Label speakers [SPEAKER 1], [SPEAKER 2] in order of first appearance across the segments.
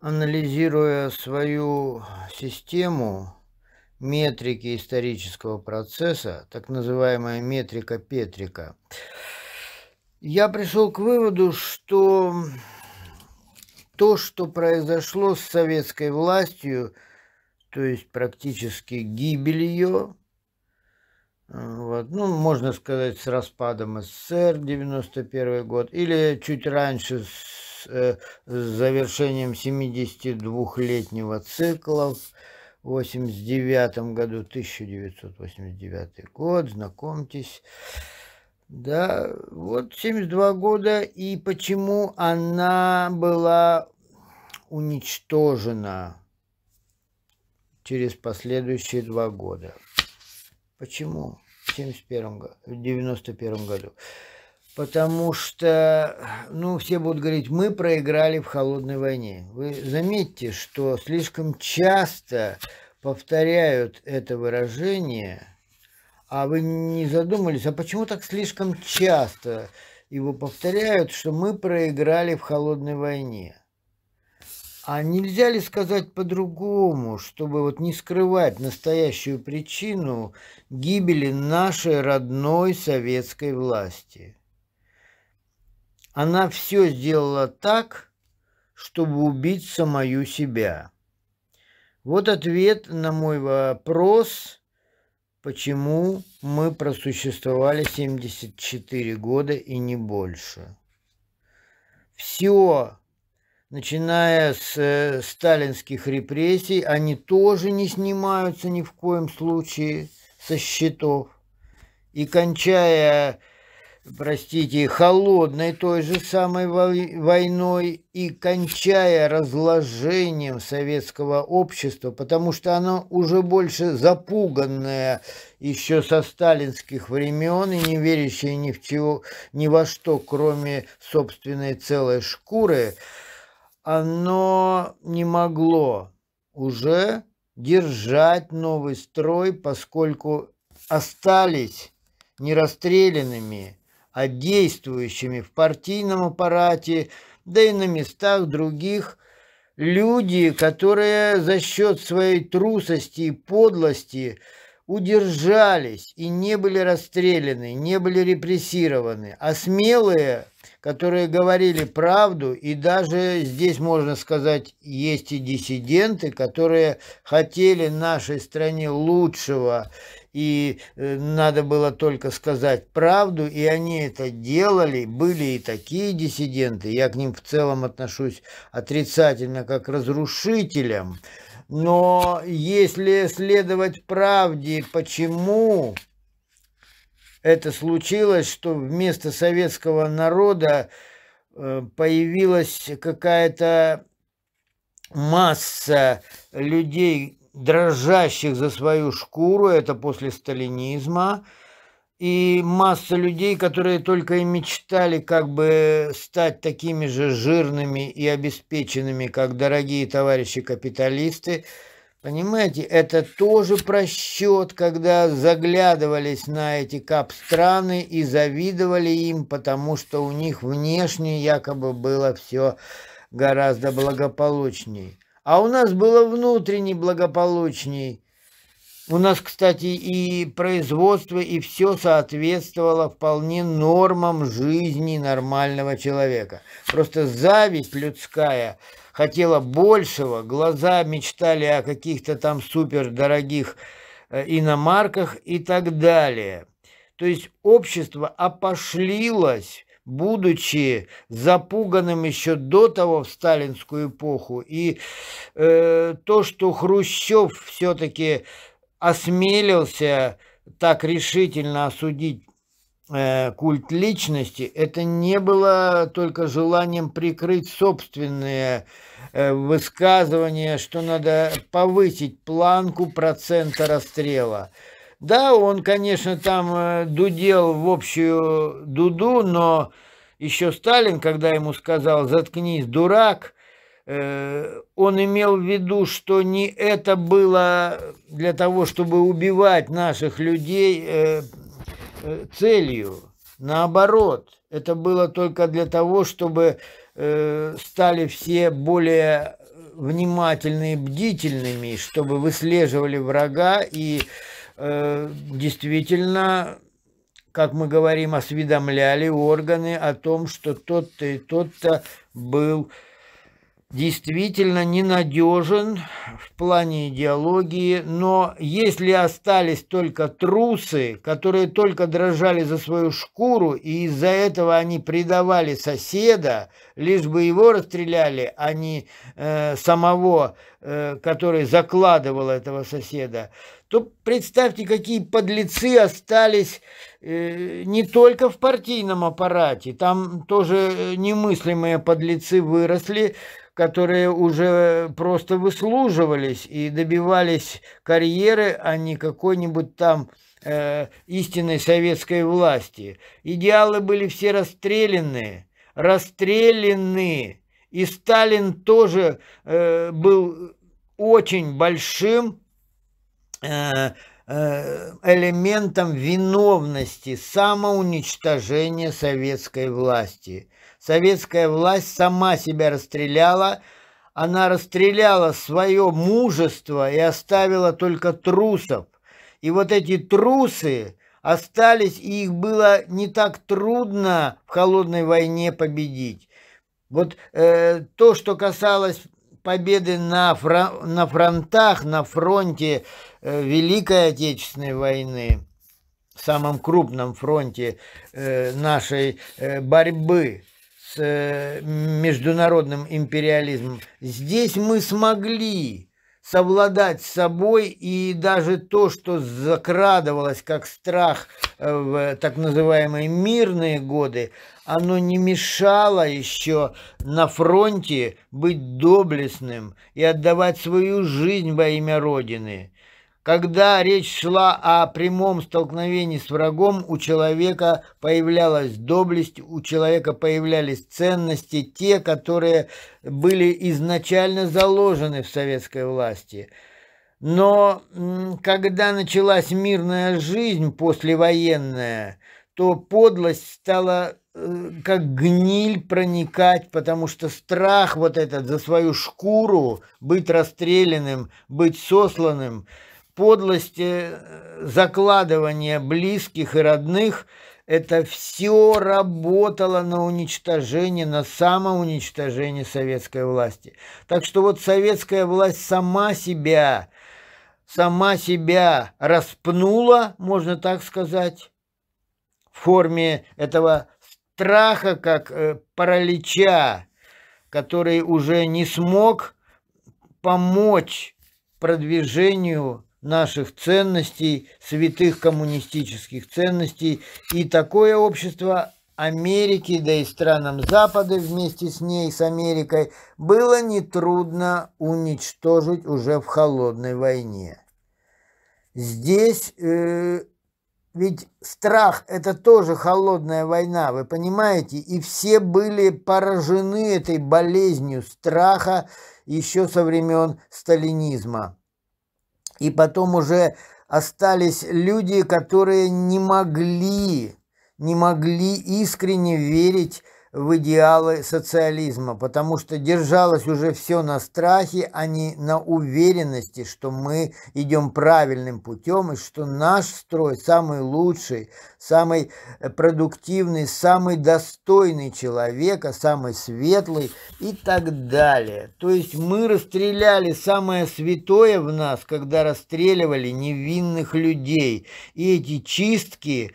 [SPEAKER 1] анализируя свою систему метрики исторического процесса, так называемая метрика Петрика, я пришел к выводу, что то, что произошло с советской властью, то есть практически гибель ее, э, вот, ну, можно сказать, с распадом СССР 91 год, или чуть раньше с Э, с, завершением 72-летнего цикла в 89 году, 1989 год, знакомьтесь. Да, вот 72 года, и почему она была уничтожена через последующие два года. Почему? В 91 году, в 91 году. Потому что, ну, все будут говорить, мы проиграли в холодной войне. Вы заметьте, что слишком часто повторяют это выражение, а вы не задумались, а почему так слишком часто его повторяют, что мы проиграли в холодной войне? А нельзя ли сказать по-другому, чтобы вот не скрывать настоящую причину гибели нашей родной советской власти? Она все сделала так, чтобы убить самую себя. Вот ответ на мой вопрос, почему мы просуществовали 74 года и не больше. Все, начиная с э, сталинских репрессий, они тоже не снимаются ни в коем случае со счетов. И кончая простите, холодной той же самой войной и кончая разложением советского общества, потому что оно уже больше запуганное еще со сталинских времен и не верящее ни, в чего, ни во что, кроме собственной целой шкуры, оно не могло уже держать новый строй, поскольку остались не расстрелянными а действующими в партийном аппарате, да и на местах других – Люди, которые за счет своей трусости и подлости удержались и не были расстреляны, не были репрессированы, а смелые, которые говорили правду, и даже здесь, можно сказать, есть и диссиденты, которые хотели нашей стране лучшего и э, надо было только сказать правду, и они это делали. Были и такие диссиденты, я к ним в целом отношусь отрицательно, как разрушителям. Но если следовать правде, почему это случилось, что вместо советского народа э, появилась какая-то масса людей, дрожащих за свою шкуру, это после сталинизма, и масса людей, которые только и мечтали как бы стать такими же жирными и обеспеченными, как дорогие товарищи капиталисты. Понимаете, это тоже просчет, когда заглядывались на эти кап-страны и завидовали им, потому что у них внешне якобы было все гораздо благополучнее. А у нас было внутренне благополучней. У нас, кстати, и производство, и все соответствовало вполне нормам жизни нормального человека. Просто зависть людская хотела большего, глаза мечтали о каких-то там супердорогих э, иномарках и так далее. То есть общество опошлилось будучи запуганным еще до того в сталинскую эпоху. И э, то, что Хрущев все-таки осмелился так решительно осудить э, культ личности, это не было только желанием прикрыть собственные э, высказывания, что надо повысить планку процента расстрела – да, он, конечно, там э, дудел в общую дуду, но еще Сталин, когда ему сказал «заткнись, дурак», э, он имел в виду, что не это было для того, чтобы убивать наших людей э, целью. Наоборот, это было только для того, чтобы стали все более внимательными бдительными, чтобы выслеживали врага и э, действительно, как мы говорим, осведомляли органы о том, что тот-то и тот-то был действительно ненадежен в плане идеологии, но если остались только трусы, которые только дрожали за свою шкуру, и из-за этого они предавали соседа, лишь бы его расстреляли, а не э, самого, э, который закладывал этого соседа, то представьте, какие подлецы остались э, не только в партийном аппарате, там тоже немыслимые подлецы выросли, которые уже просто выслуживались и добивались карьеры, а не какой-нибудь там э, истинной советской власти. Идеалы были все расстреляны, расстреляны. И Сталин тоже э, был очень большим э, Э, элементом виновности самоуничтожения советской власти. Советская власть сама себя расстреляла, она расстреляла свое мужество и оставила только трусов. И вот эти трусы остались, и их было не так трудно в холодной войне победить. Вот э, то, что касалось победы на, фрон на фронтах, на фронте э, Великой Отечественной войны, самом крупном фронте э, нашей э, борьбы с международным империализмом. Здесь мы смогли совладать с собой, и даже то, что закрадывалось как страх э, в э, так называемые мирные годы, оно не мешало еще на фронте быть доблестным и отдавать свою жизнь во имя Родины. Когда речь шла о прямом столкновении с врагом, у человека появлялась доблесть, у человека появлялись ценности, те, которые были изначально заложены в советской власти. Но когда началась мирная жизнь послевоенная, то подлость стала э, как гниль проникать, потому что страх вот этот за свою шкуру, быть расстрелянным, быть сосланным – подлости э, закладывания близких и родных это все работало на уничтожение, на самоуничтожение советской власти. Так что вот советская власть сама себя, сама себя распнула, можно так сказать, в форме этого страха, как э, паралича, который уже не смог помочь продвижению наших ценностей, святых коммунистических ценностей. И такое общество Америки, да и странам Запада вместе с ней, с Америкой, было нетрудно уничтожить уже в холодной войне. Здесь э, ведь страх – это тоже холодная война, вы понимаете? И все были поражены этой болезнью страха еще со времен сталинизма. И потом уже остались люди, которые не могли, не могли искренне верить в идеалы социализма, потому что держалось уже все на страхе, а не на уверенности, что мы идем правильным путем и что наш строй самый лучший, самый э, продуктивный, самый достойный человека, самый светлый и так далее. То есть мы расстреляли самое святое в нас, когда расстреливали невинных людей. И эти чистки,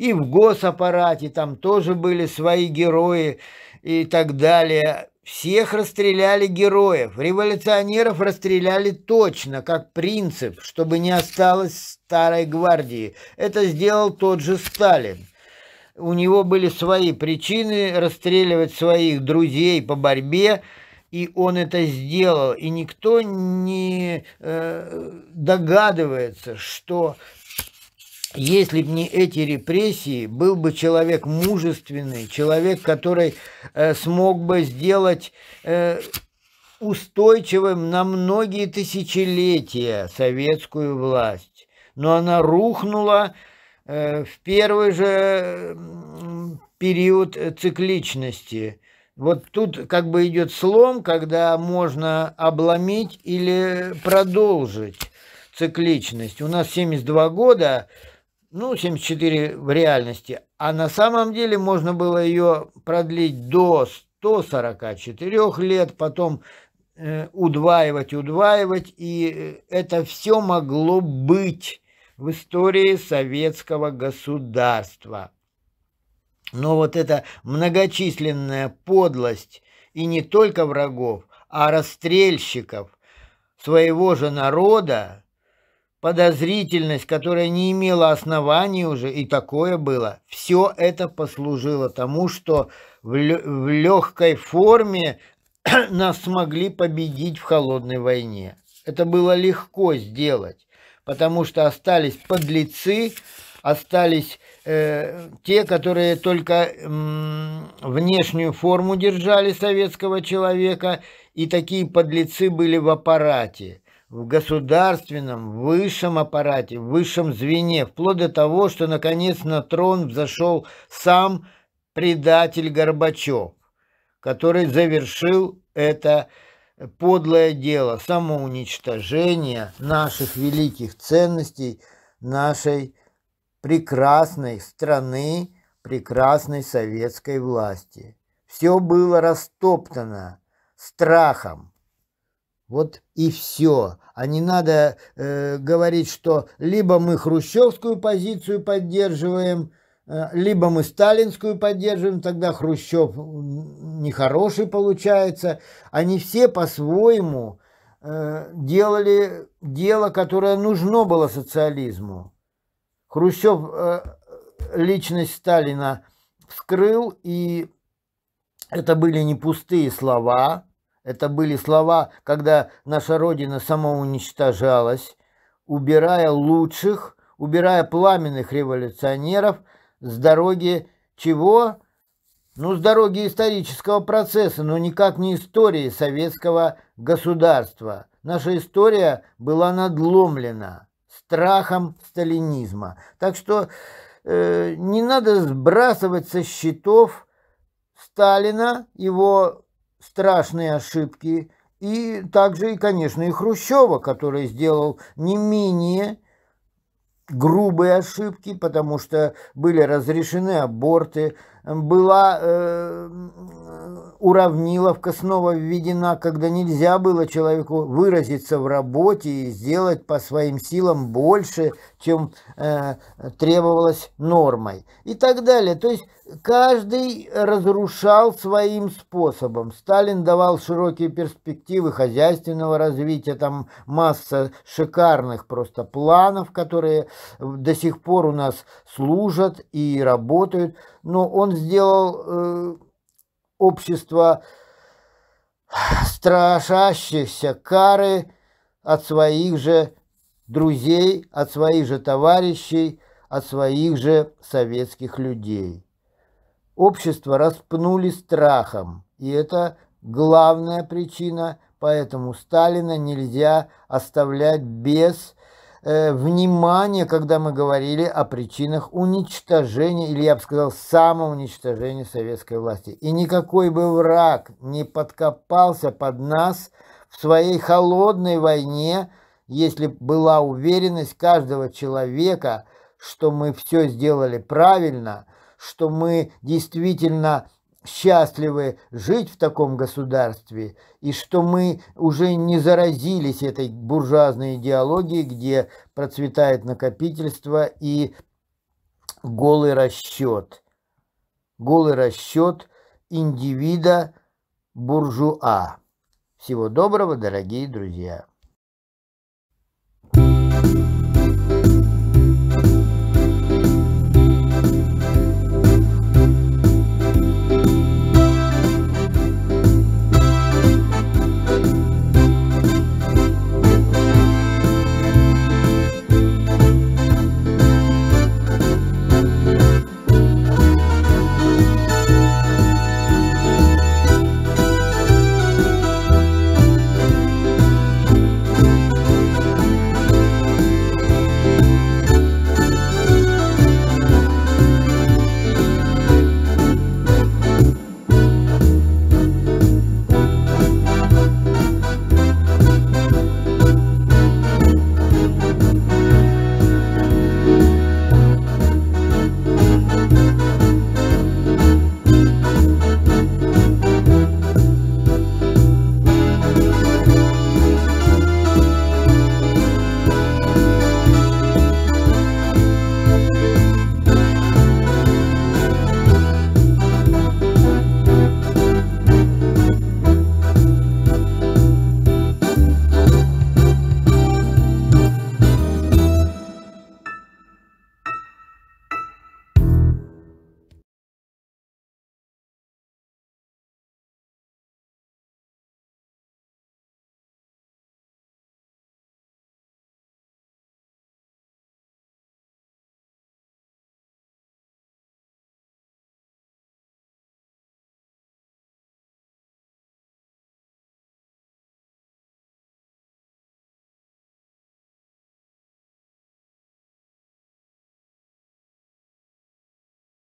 [SPEAKER 1] и в госаппарате там тоже были свои герои и так далее. Всех расстреляли героев, революционеров расстреляли точно, как принцип, чтобы не осталось старой гвардии. Это сделал тот же Сталин. У него были свои причины расстреливать своих друзей по борьбе, и он это сделал. И никто не э, догадывается, что если бы не эти репрессии, был бы человек мужественный, человек, который э, смог бы сделать э, устойчивым на многие тысячелетия советскую власть. Но она рухнула э, в первый же период цикличности. Вот тут как бы идет слом, когда можно обломить или продолжить цикличность. У нас 72 года, ну, 74 в реальности, а на самом деле можно было ее продлить до 144 лет, потом э, удваивать, удваивать, и э, это все могло быть в истории советского государства. Но вот эта многочисленная подлость и не только врагов, а расстрельщиков своего же народа, подозрительность, которая не имела оснований уже, и такое было, все это послужило тому, что в, в легкой форме нас смогли победить в холодной войне. Это было легко сделать, потому что остались подлецы, остались э, те, которые только э, внешнюю форму держали советского человека, и такие подлецы были в аппарате в государственном, высшем аппарате, в высшем звене, вплоть до того, что наконец на трон взошел сам предатель Горбачев, который завершил это подлое дело самоуничтожения наших великих ценностей, нашей прекрасной страны, прекрасной советской власти. Все было растоптано страхом, вот и все. А не надо э, говорить, что либо мы хрущевскую позицию поддерживаем, э, либо мы сталинскую поддерживаем, тогда Хрущев нехороший получается. Они все по-своему э, делали дело, которое нужно было социализму. Хрущев э, личность Сталина вскрыл, и это были не пустые слова, это были слова, когда наша Родина самоуничтожалась, убирая лучших, убирая пламенных революционеров с дороги чего? Ну, с дороги исторического процесса, но никак не истории советского государства. Наша история была надломлена страхом сталинизма. Так что э, не надо сбрасывать со счетов Сталина, его страшные ошибки, и также, и, конечно, и Хрущева, который сделал не менее грубые ошибки, потому что были разрешены аборты, была э, уравниловка снова введена, когда нельзя было человеку выразиться в работе и сделать по своим силам больше, чем э, требовалось нормой и так далее. То есть каждый разрушал своим способом. Сталин давал широкие перспективы хозяйственного развития, там масса шикарных просто планов, которые до сих пор у нас служат и работают, но он сделал э, общество страшащихся кары от своих же друзей, от своих же товарищей, от своих же советских людей. Общество распнули страхом, и это главная причина, поэтому Сталина нельзя оставлять без Э, внимание, когда мы говорили о причинах уничтожения, или я бы сказал, самоуничтожения советской власти. И никакой бы враг не подкопался под нас в своей холодной войне, если была уверенность каждого человека, что мы все сделали правильно, что мы действительно счастливы жить в таком государстве, и что мы уже не заразились этой буржуазной идеологией, где процветает накопительство и голый расчет. Голый расчет индивида буржуа. Всего доброго, дорогие друзья!